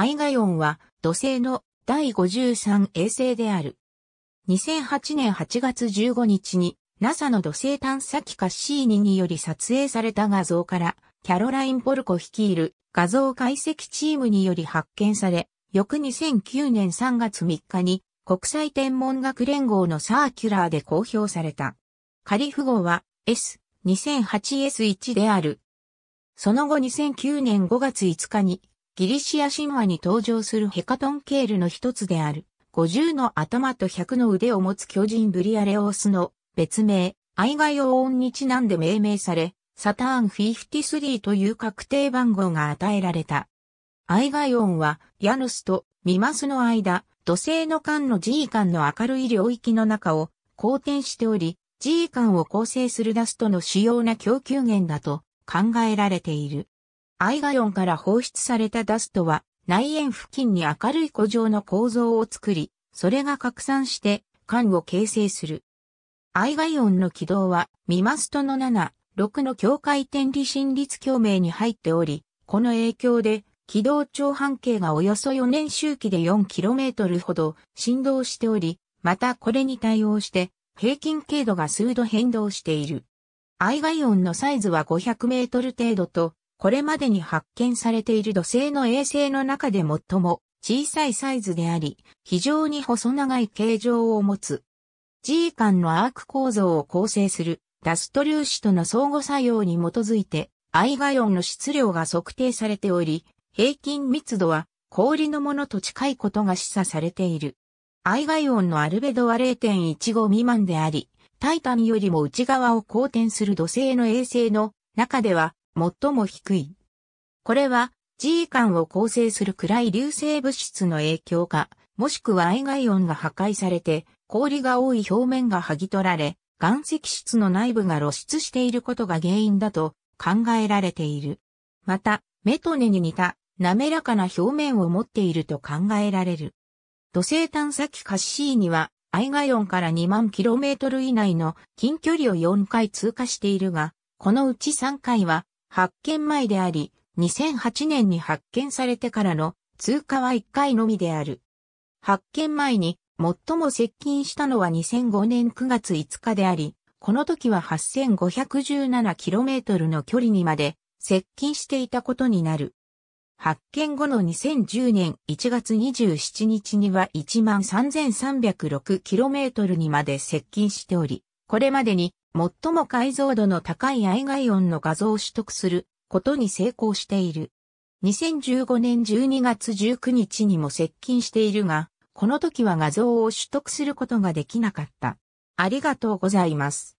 アイガヨンは土星の第53衛星である。2008年8月15日に NASA の土星探査機カッシーニにより撮影された画像からキャロライン・ポルコ率いる画像解析チームにより発見され、翌2009年3月3日に国際天文学連合のサーキュラーで公表された。カリフ号は S2008S1 である。その後2009年5月5日にギリシア神話に登場するヘカトンケールの一つである、50の頭と100の腕を持つ巨人ブリアレオースの別名、アイガイオンにちなんで命名され、サターン53という確定番号が与えられた。アイガイオンは、ヤヌスとミマスの間、土星の間の G 間の明るい領域の中を公転しており、G 間を構成するダストの主要な供給源だと考えられている。アイガヨンから放出されたダストは内縁付近に明るい古状の構造を作り、それが拡散して管を形成する。アイガイオンの軌道はミマストの7、6の境界点離心率共鳴に入っており、この影響で軌道長半径がおよそ4年周期で 4km ほど振動しており、またこれに対応して平均経度が数度変動している。アイガイオンのサイズは500メートル程度とこれまでに発見されている土星の衛星の中で最も小さいサイズであり、非常に細長い形状を持つ。G 間のアーク構造を構成するダスト粒子との相互作用に基づいて、アイガイオンの質量が測定されており、平均密度は氷のものと近いことが示唆されている。アイガイオンのアルベドは0.15未満であり、タイタンよりも内側を好転する土星の衛星の中では最も低い。これは G 間を構成する暗い流星物質の影響か、もしくは愛外音が破壊されて、氷が多い表面が剥ぎ取られ、岩石質の内部が露出していることが原因だと考えられている。また、メトネに似た滑らかな表面を持っていると考えられる。土星探査機カッシーには、アイガイオンから2万 km 以内の近距離を4回通過しているが、このうち3回は発見前であり、2008年に発見されてからの通過は1回のみである。発見前に最も接近したのは2005年9月5日であり、この時は 8517km の距離にまで接近していたことになる。発見後の2010年1月27日には 13,306km にまで接近しており、これまでに最も解像度の高い愛オ音の画像を取得することに成功している。2015年12月19日にも接近しているが、この時は画像を取得することができなかった。ありがとうございます。